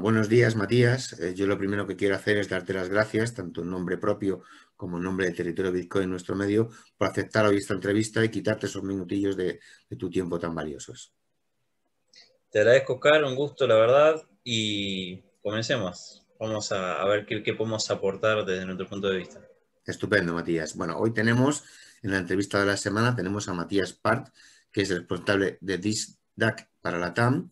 buenos días, Matías. Eh, yo lo primero que quiero hacer es darte las gracias, tanto en nombre propio como en nombre del territorio Bitcoin en nuestro medio, por aceptar hoy esta entrevista y quitarte esos minutillos de, tu tiempo tan valiosos. Te agradezco, Carl, un gusto, la verdad, y comencemos. Vamos a, ver qué, qué podemos aportar desde nuestro punto de vista. Estupendo, Matías. Bueno, hoy tenemos, en la entrevista de la semana, tenemos a Matías Part, que es el responsable de DISDAC para la TAM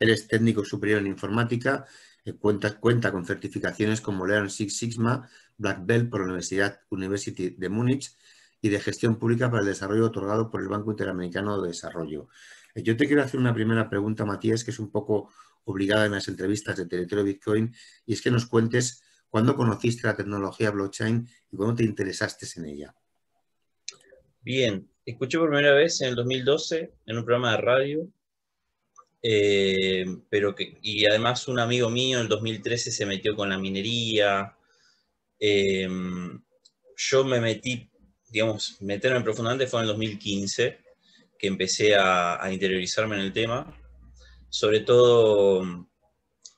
él es técnico superior en informática, eh, cuenta, cuenta con certificaciones como Learn Six Sigma, Black Belt por la Universidad University de Múnich y de Gestión Pública para el Desarrollo otorgado por el Banco Interamericano de Desarrollo. Eh, yo te quiero hacer una primera pregunta, Matías, que es un poco obligada en las entrevistas de Territorio Bitcoin, y es que nos cuentes cuándo conociste la tecnología blockchain y cuándo te interesaste en ella. Bien, escuché por primera vez en el 2012 en un programa de radio eh, pero que, y además un amigo mío en 2013 se metió con la minería. Eh, yo me metí, digamos, meterme profundamente fue en el 2015, que empecé a, a interiorizarme en el tema. Sobre todo,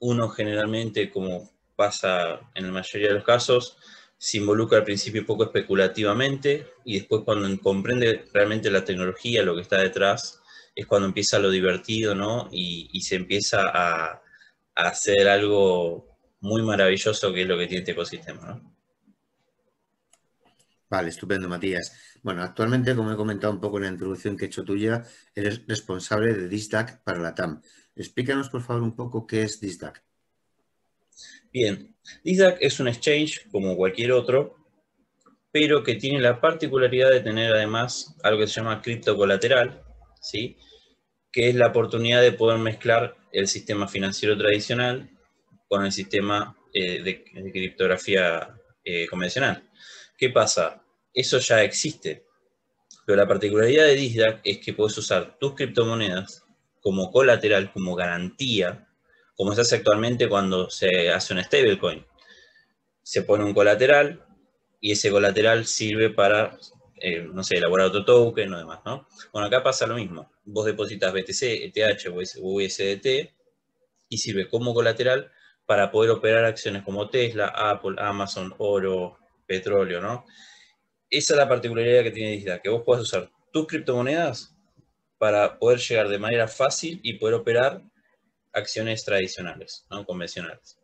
uno generalmente, como pasa en la mayoría de los casos, se involucra al principio poco especulativamente y después cuando comprende realmente la tecnología, lo que está detrás, es cuando empieza lo divertido, ¿no? Y, se empieza a, hacer algo muy maravilloso que es lo que tiene este ecosistema, ¿no? Vale, estupendo, Matías. Bueno, actualmente, como he comentado un poco en la introducción que he hecho tuya, eres responsable de DISDAC para la TAM. Explícanos, por favor, un poco qué es DISDAC. Bien, DISDAC es un exchange como cualquier otro, pero que tiene la particularidad de tener además algo que se llama cripto colateral, ¿sí? que es la oportunidad de poder mezclar el sistema financiero tradicional con el sistema eh, de, criptografía eh, convencional. ¿Qué pasa? Eso ya existe, pero la particularidad de DISDAC es que puedes usar tus criptomonedas como colateral, como garantía, como se hace actualmente cuando se hace un stablecoin. Se pone un colateral y ese colateral sirve para eh, no sé, elaborar otro token o demás, ¿no? Bueno, acá pasa lo mismo. Vos depositas BTC, ETH USDT y sirve como colateral para poder operar acciones como Tesla, Apple, Amazon, oro, petróleo, ¿no? Esa es la particularidad que tiene Digital, que vos puedas usar tus criptomonedas para poder llegar de manera fácil y poder operar acciones tradicionales, ¿no? convencionales.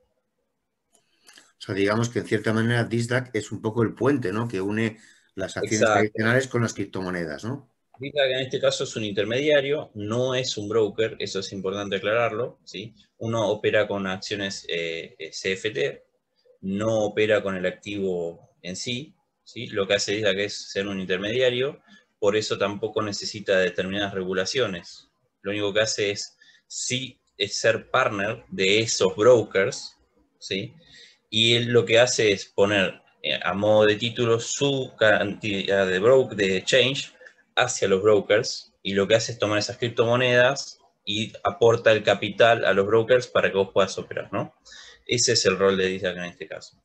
O sea, digamos que en cierta manera DISDAC es un poco el puente, ¿no? Que une las acciones tradicionales con las criptomonedas, ¿no? Diga que en este caso es un intermediario, no es un broker, eso es importante aclararlo, ¿sí? Uno opera con acciones eh, eh, CFT, no opera con el activo en sí, ¿sí? Lo que hace Diga que es ser un intermediario, por eso tampoco necesita determinadas regulaciones. Lo único que hace es, sí, es ser partner de esos brokers, ¿sí? Y él lo que hace es poner eh, a modo de título su cantidad de, broker, de exchange hacia los brokers y lo que hace es tomar esas criptomonedas y aporta el capital a los brokers para que vos puedas operar, ¿no? Ese es el rol de DISAC en este caso.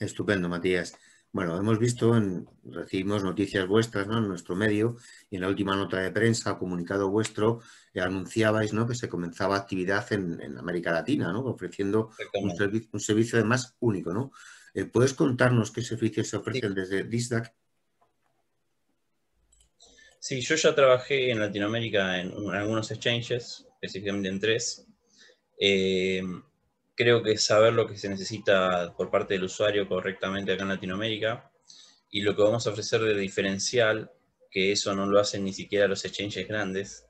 Estupendo, Matías. Bueno, hemos visto, en, recibimos noticias vuestras ¿no? en nuestro medio y en la última nota de prensa, comunicado vuestro, eh, anunciabais ¿no? que se comenzaba actividad en, América Latina, ¿no? ofreciendo un, un, servicio además único. ¿no? Eh, ¿Puedes contarnos qué servicios se ofrecen desde DISDAC? Sí, yo ya trabajé en Latinoamérica en, algunos exchanges, específicamente en tres. Eh, creo que saber lo que se necesita por parte del usuario correctamente acá en Latinoamérica y lo que vamos a ofrecer de diferencial, que eso no lo hacen ni siquiera los exchanges grandes,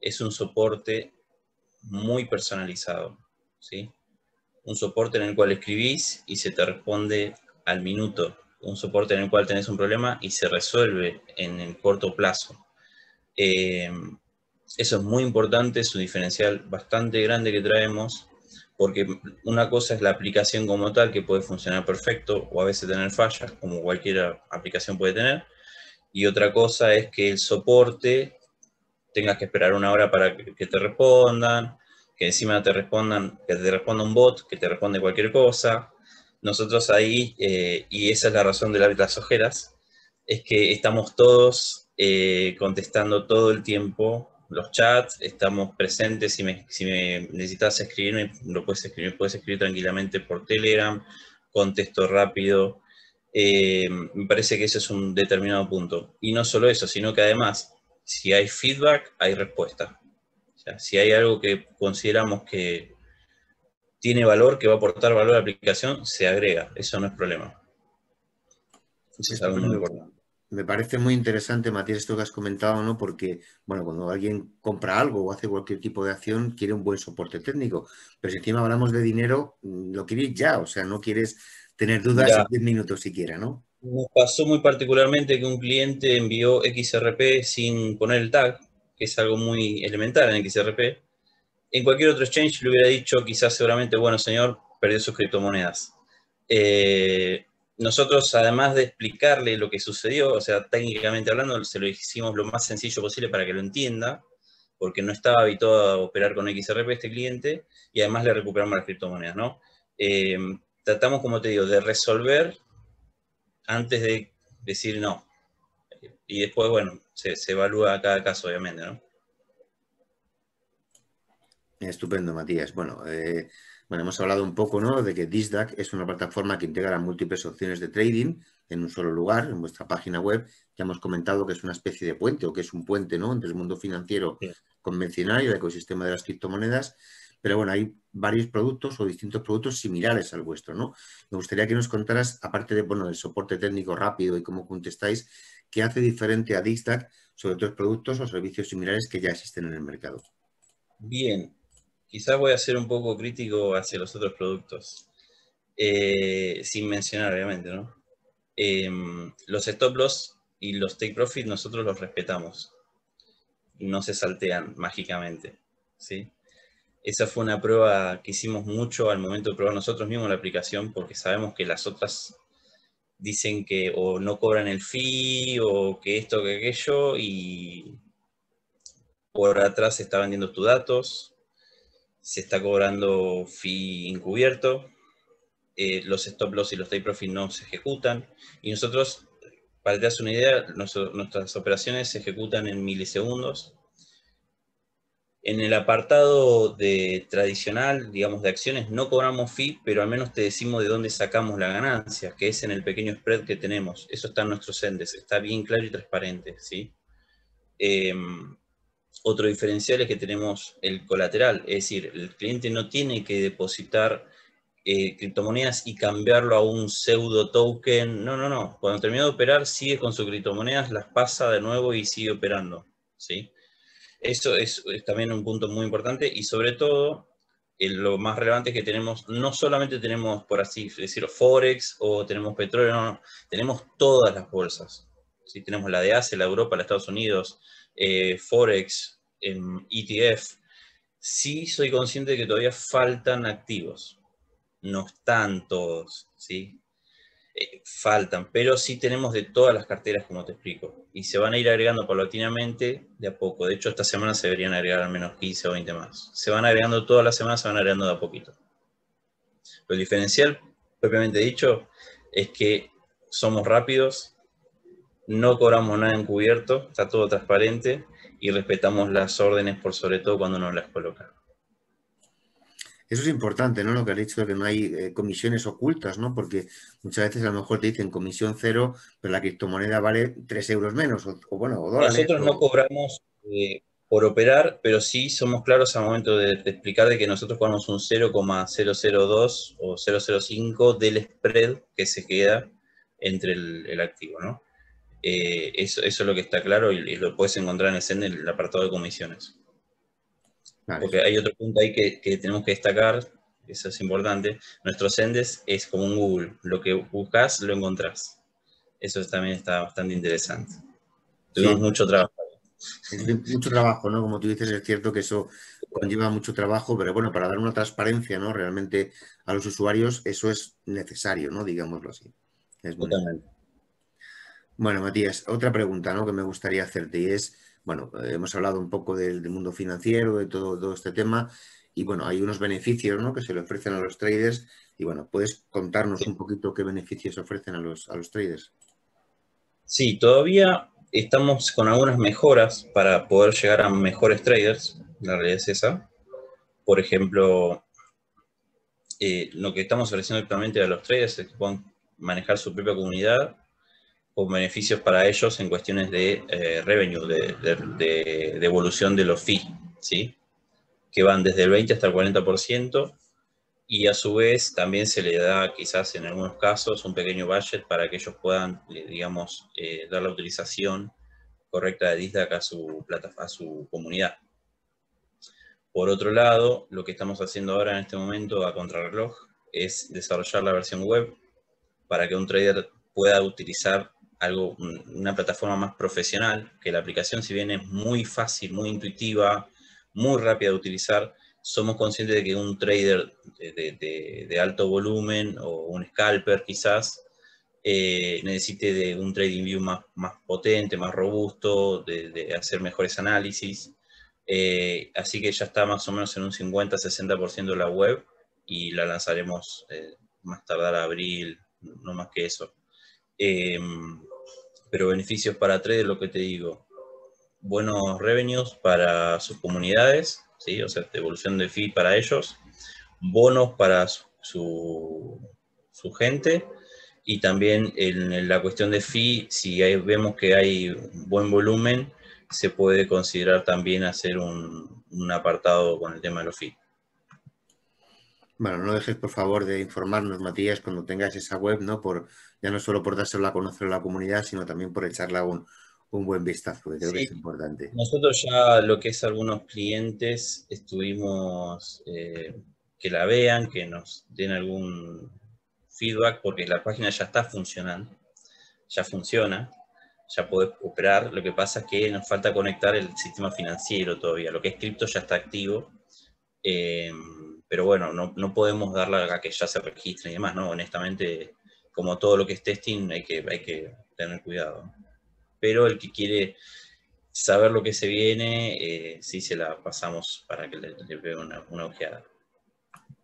es un soporte muy personalizado. ¿sí? un soporte en el cual escribís y se te responde al minuto, un soporte en el cual tenés un problema y se resuelve en el corto plazo. Eh, eso es muy importante, es un diferencial bastante grande que traemos, porque una cosa es la aplicación como tal, que puede funcionar perfecto o a veces tener fallas, como cualquier aplicación puede tener, y otra cosa es que el soporte tengas que esperar una hora para que te respondan, que encima te respondan, que te responda un bot, que te responde cualquier cosa. Nosotros ahí, eh, y esa es la razón de las ojeras, es que estamos todos eh, contestando todo el tiempo los chats, estamos presentes, si si necesitas escribirme, lo puedes escribir, puedes escribir tranquilamente por Telegram, contesto rápido. Eh, me parece que ese es un determinado punto. Y no solo eso, sino que además, si hay feedback, hay respuesta sea, si hay algo que consideramos que tiene valor, que va a aportar valor a la aplicación, se agrega. Eso no es problema. Eso es algo muy importante. Me parece muy interesante, Matías, esto que has comentado, ¿no? Porque, bueno, cuando alguien compra algo o hace cualquier tipo de acción, quiere un buen soporte técnico. Pero si encima hablamos de dinero, mm, lo quieres ya, o sea, no quieres tener dudas en 10 minutos siquiera, ¿no? Nos pasó muy particularmente que un cliente envió XRP sin poner el tag que es algo muy elemental en XRP, en cualquier otro exchange le hubiera dicho quizás seguramente, bueno señor, perdió sus criptomonedas. Eh, nosotros, además de explicarle lo que sucedió, o sea, técnicamente hablando, se lo hicimos lo más sencillo posible para que lo entienda, porque no estaba habituado a operar con XRP este cliente, y además le recuperamos las criptomonedas, ¿no? Eh, tratamos, como te digo, de resolver antes de decir no y después, bueno, se, evalúa cada caso, obviamente, ¿no? Estupendo, Matías. Bueno, eh, bueno, hemos hablado un poco ¿no? de que DisDAC es una plataforma que integra múltiples opciones de trading en un solo lugar, en vuestra página web. Ya hemos comentado que es una especie de puente o que es un puente ¿no? entre el mundo financiero convencional y el ecosistema de las criptomonedas. Pero bueno, hay varios productos o distintos productos similares al vuestro, ¿no? Me gustaría que nos contaras, aparte de, bueno, el soporte técnico rápido y cómo contestáis, que hace diferente a Distac sobre otros productos o servicios similares que ya existen en el mercado? Bien, quizás voy a ser un poco crítico hacia los otros productos, eh, sin mencionar obviamente, ¿no? Em, los stop loss y los take profit nosotros los respetamos, no se saltean mágicamente, ¿sí? Esa fue una prueba que hicimos mucho al momento de probar nosotros mismos la aplicación porque sabemos que las otras dicen que o no cobran el fee o que esto, que aquello, y por atrás se está vendiendo tus datos, se está cobrando fee encubierto, eh, los stop loss y los take profit no se ejecutan, y nosotros, para que te hagas una idea, nuestras operaciones se ejecutan en milisegundos, en el apartado de tradicional, digamos, de acciones, no cobramos fee, pero al menos te decimos de dónde sacamos la ganancia, que es en el pequeño spread que tenemos. Eso está en nuestros endes, está bien claro y transparente, ¿sí? Em, otro diferencial es que tenemos el colateral, es decir, el cliente no tiene que depositar eh, criptomonedas y cambiarlo a un pseudo token. No, no, no. Cuando termina de operar, sigue con sus criptomonedas, las pasa de nuevo y sigue operando, ¿sí? sí eso es, también un punto muy importante y sobre todo eh, lo más relevante es que tenemos, no solamente tenemos, por así decirlo, Forex o tenemos petróleo, tenemos todas las bolsas. ¿sí? Tenemos la de Asia, la Europa, la Estados Unidos, eh, Forex, ETF. Em, e sí soy consciente de que todavía faltan activos. No están todos, ¿sí? faltan, pero sí tenemos de todas las carteras, como te explico, y se van a ir agregando paulatinamente de a poco. De hecho, esta semana se deberían agregar al menos 15 o 20 más. Se van agregando todas las semanas, se van agregando de a poquito. Lo diferencial, propiamente dicho, es que somos rápidos, no cobramos nada encubierto, está todo transparente y respetamos las órdenes por sobre todo cuando nos las colocamos. Eso es importante, ¿no? Lo que has dicho de que no hay eh, comisiones ocultas, ¿no? Porque muchas veces a lo mejor te dicen comisión cero, pero la criptomoneda vale tres euros menos, o, bueno, Nosotros no cobramos eh, por operar, pero sí somos claros al momento de, explicar de que nosotros cobramos un 0,002 o 0,05 del spread que se queda entre el, activo, ¿no? Eh, eso, es lo que está claro y, lo puedes encontrar en el, en el apartado de comisiones. Porque hay otro punto ahí que, tenemos que destacar, eso es importante. nuestros Sendes es como un Google, lo que buscas lo encontrás. Eso también está bastante interesante. Tuvimos mucho trabajo. Mucho trabajo, ¿no? Como tú dices, es cierto que eso conlleva mucho trabajo, pero bueno, para dar una transparencia, Realmente a los usuarios eso es necesario, ¿no? Digámoslo así. Es Totalmente. Bueno, Matías, otra pregunta que me gustaría hacerte y es, bueno, eh, hemos hablado un poco del, mundo financiero, de todo, este tema, y bueno, hay unos beneficios ¿no? que se le ofrecen a los traders, y bueno, ¿puedes contarnos un poquito qué beneficios ofrecen a los, traders? Sí, todavía estamos con algunas mejoras para poder llegar a mejores traders, la realidad es esa. Por ejemplo, eh, lo que estamos ofreciendo actualmente a los traders es que puedan manejar su propia comunidad o beneficios para ellos en cuestiones de eh, revenue, de, de, devolución de los fees, ¿sí? que van desde el 20 hasta el 40%, y a su vez también se le da quizás en algunos casos un pequeño budget para que ellos puedan, eh, digamos, eh, dar la utilización correcta de DISDAC a su, a su comunidad. Por otro lado, lo que estamos haciendo ahora en este momento a contrarreloj es desarrollar la versión web para que un trader pueda utilizar algo, una plataforma más profesional, que la aplicación si bien es muy fácil, muy intuitiva, muy rápida de utilizar, somos conscientes de que un trader de, alto volumen o un scalper quizás eh, necesite de un trading view más, más potente, más robusto, de, hacer mejores análisis. Eh, así que ya está más o menos en un 50-60% de la web y la lanzaremos eh, más tardar a abril, no más que eso pero beneficios para de lo que te digo, buenos revenues para sus comunidades, ¿sí? o sea, devolución de fee para ellos, bonos para su, gente y también en la cuestión de fee, si vemos que hay buen volumen, se puede considerar también hacer un, apartado con el tema de los fee. Bueno, no dejes, por favor, de informarnos, Matías, cuando tengáis esa web, ¿no? Por, ya no solo por dársela a conocer a la comunidad, sino también por echarle un, buen vistazo, que creo que es importante. Nosotros ya lo que es algunos clientes estuvimos eh, que la vean, que nos den algún feedback, porque la página ya está funcionando, ya funciona, ya puede operar. Lo que pasa es que nos falta conectar el sistema financiero todavía. Lo que es cripto ya está activo. Eh, pero bueno, no, podemos darla a que ya se registre y demás, ¿no? Honestamente, como todo lo que es testing, hay que, hay que tener cuidado. Pero el que quiere saber lo que se viene, eh, sí se la pasamos para que le, dé una, ojeada.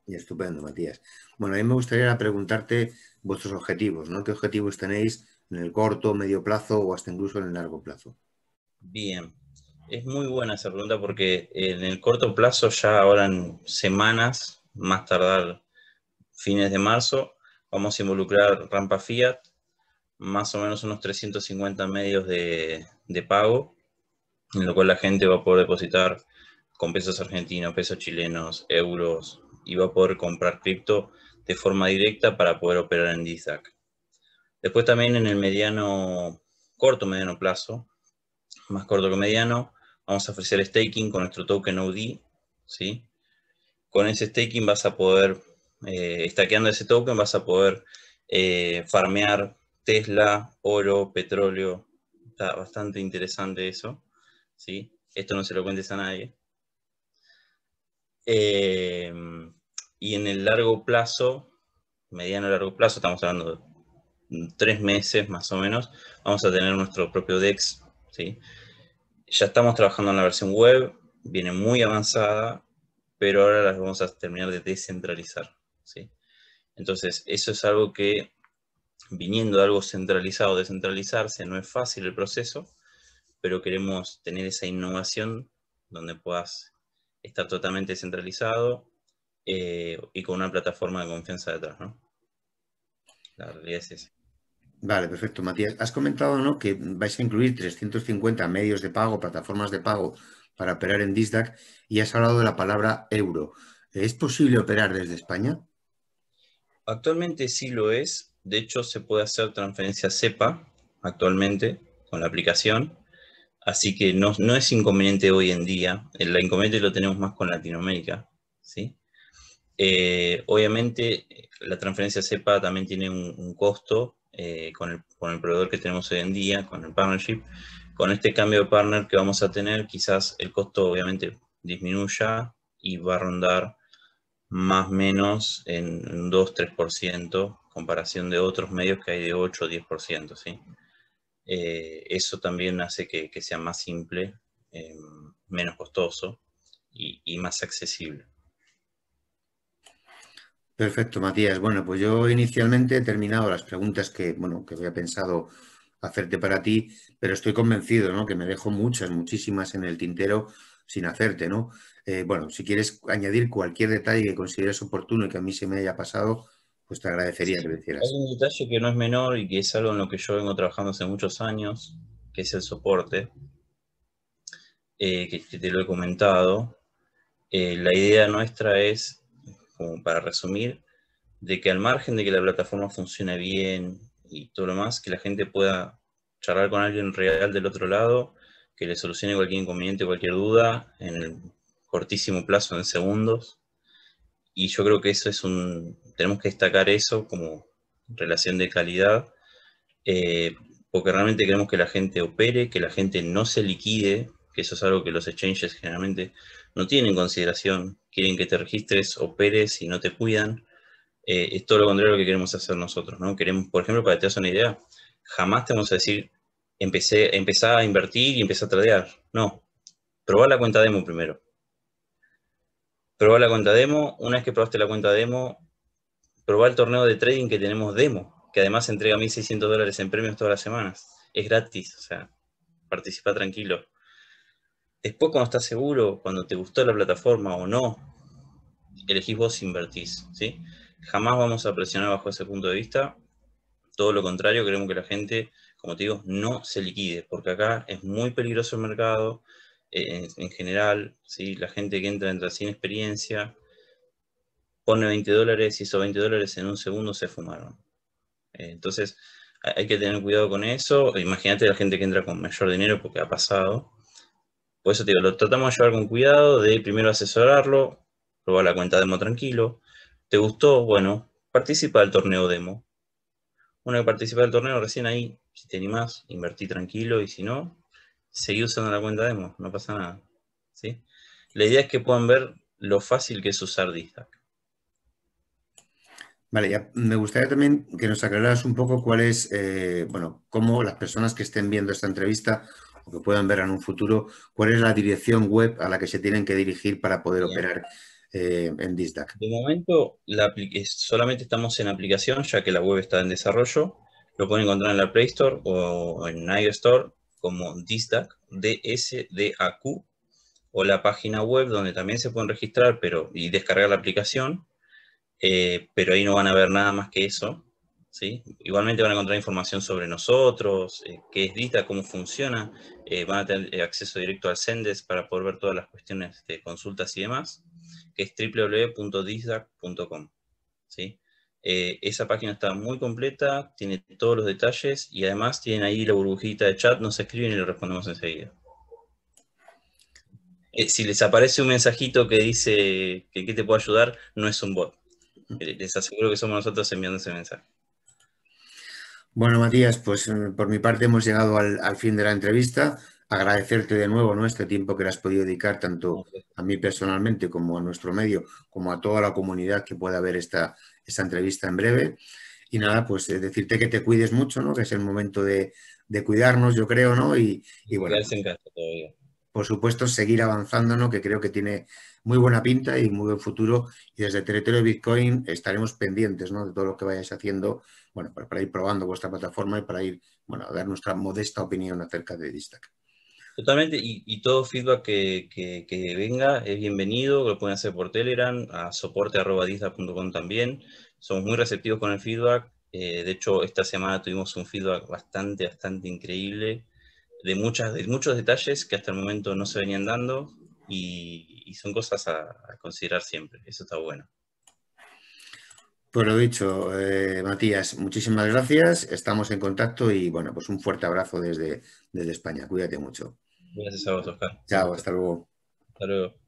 Y estupendo, Matías. Bueno, a mí me gustaría preguntarte vuestros objetivos, ¿no? ¿Qué objetivos tenéis en el corto, medio plazo o hasta incluso en el largo plazo? Bien, es muy buena esa pregunta porque en el corto plazo, ya ahora en semanas, más tardar fines de marzo, vamos a involucrar Rampa Fiat, más o menos unos 350 medios de, pago, en lo cual la gente va a poder depositar con pesos argentinos, pesos chilenos, euros, y va a poder comprar cripto de forma directa para poder operar en DISAC. Después también en el mediano, corto mediano plazo, más corto que mediano, vamos a ofrecer staking con nuestro token OD, ¿sí? Con ese staking vas a poder, eh, ese token, vas a poder eh, farmear Tesla, oro, petróleo. Está bastante interesante eso, ¿sí? Esto no se lo cuentes a nadie. Em, y en el largo plazo, mediano largo plazo, estamos hablando de tres meses más o menos, vamos a tener nuestro propio DEX, ¿sí? ya estamos trabajando en la versión web, viene muy avanzada, pero ahora las vamos a terminar de descentralizar. Entonces, eso es algo que, viniendo de algo centralizado, descentralizarse, no es fácil el proceso, pero queremos tener esa innovación donde puedas estar totalmente descentralizado eh, y con una plataforma de confianza detrás. ¿no? La realidad es esa. Vale, perfecto, Matías. Has comentado ¿no? que vais a incluir 350 medios de pago, plataformas de pago para operar en DISDAC y has hablado de la palabra euro. ¿Es posible operar desde España? Actualmente sí lo es. De hecho, se puede hacer transferencia SEPA actualmente con la aplicación. Así que no, es inconveniente hoy en día. El inconveniente lo tenemos más con Latinoamérica. ¿sí? Eh, obviamente, la transferencia SEPA también tiene un costo eh, con, el, con, el, proveedor que tenemos hoy en día, con el partnership. Con este cambio de partner que vamos a tener, quizás el costo obviamente disminuya y va a rondar más o menos en 2-3% comparación de otros medios que hay de 8 10%. ¿sí? Eh, eso también hace que, que sea más simple, eh, menos costoso y, y más accesible. Perfecto, Matías. Bueno, pues yo inicialmente he terminado las preguntas que, bueno, que había pensado hacerte para ti, pero estoy convencido, ¿no? Que me dejo muchas, muchísimas en el tintero sin hacerte, ¿no? Eh, bueno, si quieres añadir cualquier detalle que consideres oportuno y que a mí se me haya pasado, pues te agradecería que lo hicieras. Hay un detalle que no es menor y que es algo en lo que yo vengo trabajando hace muchos años, que es el soporte, eh, que, te lo he comentado. Eh, la idea nuestra es como para resumir, de que al margen de que la plataforma funcione bien y todo lo más, que la gente pueda charlar con alguien real del otro lado, que le solucione cualquier inconveniente, cualquier duda, en el cortísimo plazo, en segundos. Y yo creo que eso es un, tenemos que destacar eso como relación de calidad, eh, porque realmente queremos que la gente opere, que la gente no se liquide, que eso es algo que los exchanges generalmente no tienen en consideración, quieren que te registres, operes y no te cuidan. Eh, es todo lo contrario a lo que queremos hacer nosotros, ¿no? Queremos, por ejemplo, para que te hagas una idea, jamás te vamos a decir, empecé, empezá a invertir y empecé a tradear. No, Probar la cuenta demo primero. Probar la cuenta demo, una vez que probaste la cuenta demo, probá el torneo de trading que tenemos demo, que además entrega 1.600 dólares en premios todas las semanas. Es gratis, o sea, participa tranquilo. Después, cuando estás seguro, cuando te gustó la plataforma o no, elegís vos invertís, ¿sí? Jamás vamos a presionar bajo ese punto de vista. Todo lo contrario, queremos que la gente, como te digo, no se liquide, porque acá es muy peligroso el mercado eh, en, general, ¿sí? La gente que entra, entra sin experiencia, pone 20 dólares y esos 20 dólares en un segundo se fumaron. Eh, entonces, hay que tener cuidado con eso. Imagínate la gente que entra con mayor dinero porque ha pasado. Por eso tío, lo tratamos de llevar con cuidado, de primero asesorarlo, probar la cuenta demo tranquilo. ¿Te gustó? Bueno, participa del torneo demo. Una que participa del torneo, recién ahí, si te animás, invertí tranquilo y si no, seguí usando la cuenta demo, no pasa nada. ¿sí? La idea es que puedan ver lo fácil que es usar Distac. Vale, ya me gustaría también que nos aclararas un poco cuál es, eh, bueno, cómo las personas que estén viendo esta entrevista o que puedan ver en un futuro cuál es la dirección web a la que se tienen que dirigir para poder operar eh, en DISDAC. De momento solamente estamos en aplicación, ya que la web está en desarrollo. Lo pueden encontrar en la Play Store o en App Store como DISDAC, q o la página web donde también se pueden registrar pero, y descargar la aplicación, eh, pero ahí no van a ver nada más que eso. Igualmente van a encontrar información sobre nosotros, eh, qué es DITA, cómo funciona, eh, van a tener eh, acceso directo al Sendes para poder ver todas las cuestiones de consultas y demás, que es www.disdac.com, ¿sí? esa página está muy completa, tiene todos los detalles y además tienen ahí la burbujita de chat, nos escriben y lo respondemos enseguida. si les aparece un mensajito que dice que, qué te puedo ayudar, no es un bot. Les aseguro que somos nosotros enviando ese mensaje. Bueno, Matías, pues eh, por mi parte hemos llegado al, fin de la entrevista. Agradecerte de nuevo ¿no? este tiempo que le has podido dedicar tanto a mí personalmente como a nuestro medio, como a toda la comunidad que pueda ver esta, entrevista en breve. Y nada, pues eh, decirte que te cuides mucho, ¿no? que es el momento de, cuidarnos, yo creo, ¿no? Y, y bueno, por supuesto, seguir avanzando, ¿no? que creo que tiene muy buena pinta y muy buen futuro. Y desde Territorio Bitcoin estaremos pendientes ¿no? de todo lo que vayáis haciendo, bueno, pues para, ir probando vuestra plataforma y para ir, bueno, a dar nuestra modesta opinión acerca de Distac. Totalmente, y, todo feedback que, que, venga es bienvenido, lo pueden hacer por Telegram, a soporte.dista.com también. Somos muy receptivos con el feedback. Eh, de hecho, esta semana tuvimos un feedback bastante, bastante increíble de, muchas, de muchos detalles que hasta el momento no se venían dando y, son cosas a, considerar siempre, eso está bueno. Por pues lo dicho, eh, Matías, muchísimas gracias, estamos en contacto y bueno, pues un fuerte abrazo desde, desde España, cuídate mucho. Gracias a vos, Oscar. Chao, hasta luego. Hasta luego.